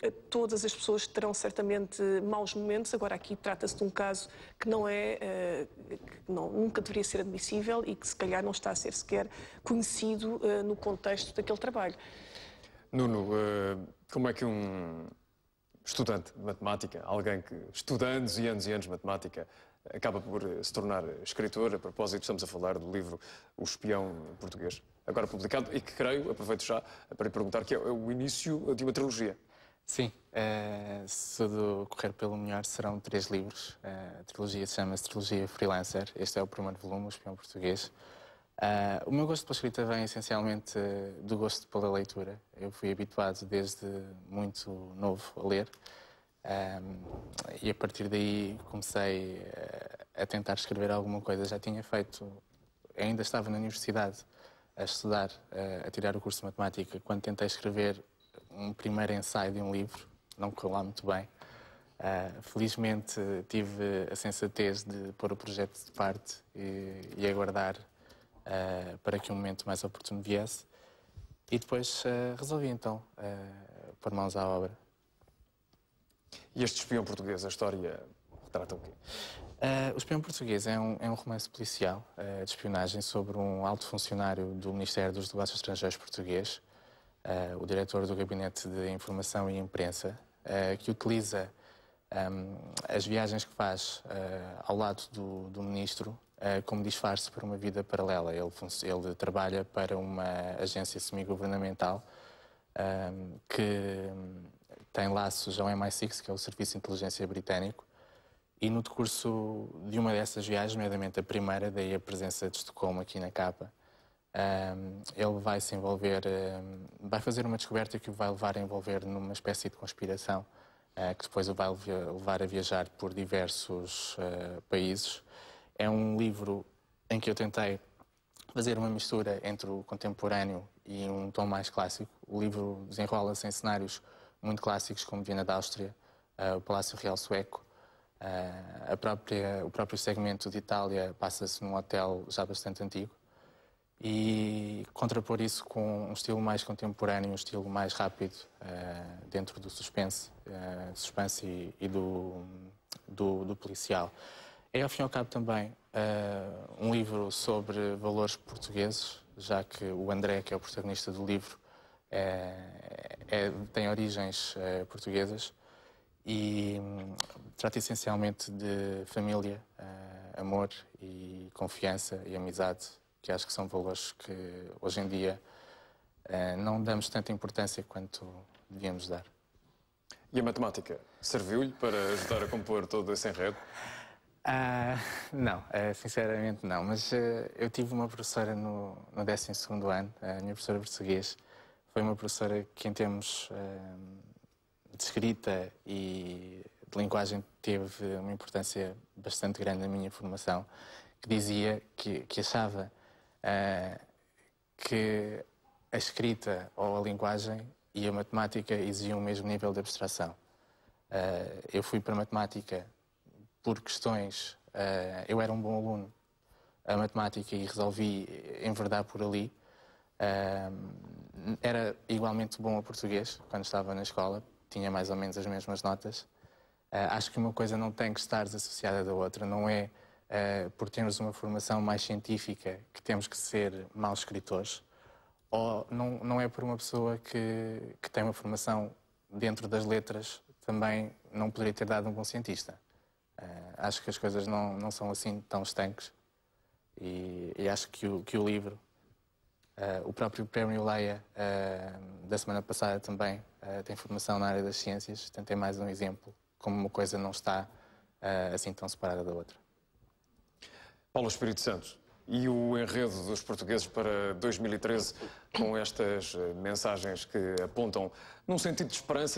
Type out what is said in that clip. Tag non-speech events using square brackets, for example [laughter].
Eh, todas as pessoas terão certamente maus momentos. Agora, aqui trata-se de um caso que não é, eh, que não, nunca deveria ser admissível e que se calhar não está a ser sequer conhecido eh, no contexto daquele trabalho. Nuno, como é que um estudante de matemática, alguém que estuda anos e anos e anos de matemática, acaba por se tornar escritor. A propósito, estamos a falar do livro O Espião Português, agora publicado, e que creio, aproveito já para lhe perguntar, que é o início de uma trilogia. Sim, uh, se tudo correr pelo melhor, serão três livros. Uh, a trilogia chama-se Trilogia Freelancer. Este é o primeiro volume, O Espião Português. Eh, o meu gosto pela escrita vem essencialmente do gosto pela leitura. Eu fui habituado desde muito novo a ler. e a partir daí comecei a tentar escrever alguma coisa. Já tinha feito, ainda estava na universidade a estudar, a tirar o curso de matemática, quando tentei escrever um primeiro ensaio de um livro, não correu lá muito bem. Uh, felizmente tive a sensatez de pôr o projeto de parte e, e aguardar uh, para que um momento mais oportuno viesse. E depois uh, resolvi então pôr mãos à obra. E este espião português, a história retrata o quê? o espião português é um, é um romance policial de espionagem sobre um alto funcionário do Ministério dos Negócios Estrangeiros português eh, o diretor do Gabinete de Informação e Imprensa, eh, que utiliza ehm, as viagens que faz eh, ao lado do, do ministro como disfarce para uma vida paralela. Ele, ele trabalha para uma agência semigovernamental um, ehm, que hum, tem laços ao MI6, que é o Serviço de Inteligência Britânico, e no decurso de uma dessas viagens, nomeadamente a primeira, daí a presença de Estocolmo aqui na capa, um, ele vai se envolver, um, vai fazer uma descoberta que o vai levar a envolver numa espécie de conspiração uh, que depois o vai levar a viajar por diversos uh, países. É um livro em que eu tentei fazer uma mistura entre o contemporâneo e um tom mais clássico. O livro desenrola-se em cenários muito clássicos, como Viena da Áustria, uh, o Palácio Real Sueco, própria, o próprio segmento de Itália passa-se num hotel já bastante antigo e contrapor isso com um estilo mais contemporâneo, um estilo mais rápido, uh, dentro do suspense, uh, suspense e, e do, do, do, policial. É, ao fim e ao cabo, também uh, um livro sobre valores portugueses, já que o André, que é o protagonista do livro, é, tem origens portuguesas e um, trata essencialmente de família, amor e confiança e amizade que acho que são valores que hoje em dia eh, não damos tanta importância quanto devíamos dar. E a matemática serviu-lhe para ajudar a compor todo esse enredo? Ah, [laughs] não, eh, sinceramente não. Mas eh, eu tive uma professora no, no 12 ano, a minha professora português, foi uma professora que, em termos de escrita e de linguagem, teve uma importância bastante grande na minha formação, que dizia que, que achava eh, que a escrita ou a linguagem e a matemática exigiam o mesmo nível de abstração. Uh, eu fui para a matemática por questões. Uh, eu era um bom aluno a matemática e resolvi enverdar por ali. era igualmente bom a português quando estava na escola, tinha mais ou menos as mesmas notas. acho que uma coisa não tem que estar associada da outra, não é uh, por termos uma formação mais científica, que temos que ser maus escritores, ou não, não é por uma pessoa que, que tem uma formação dentro das letras também não poderia ter dado um bom cientista. Uh, acho que as coisas não, não são assim tão estanques e, e acho que o, que o livro, uh, o próprio Prémio Leia uh, da semana passada também tem formação na área das ciências, tem mais um exemplo como uma coisa não está assim tão separada da outra. Paulo Espírito Santo, e o enredo dos portugueses para 2013 com estas eh, mensagens que apontam num sentido de esperança.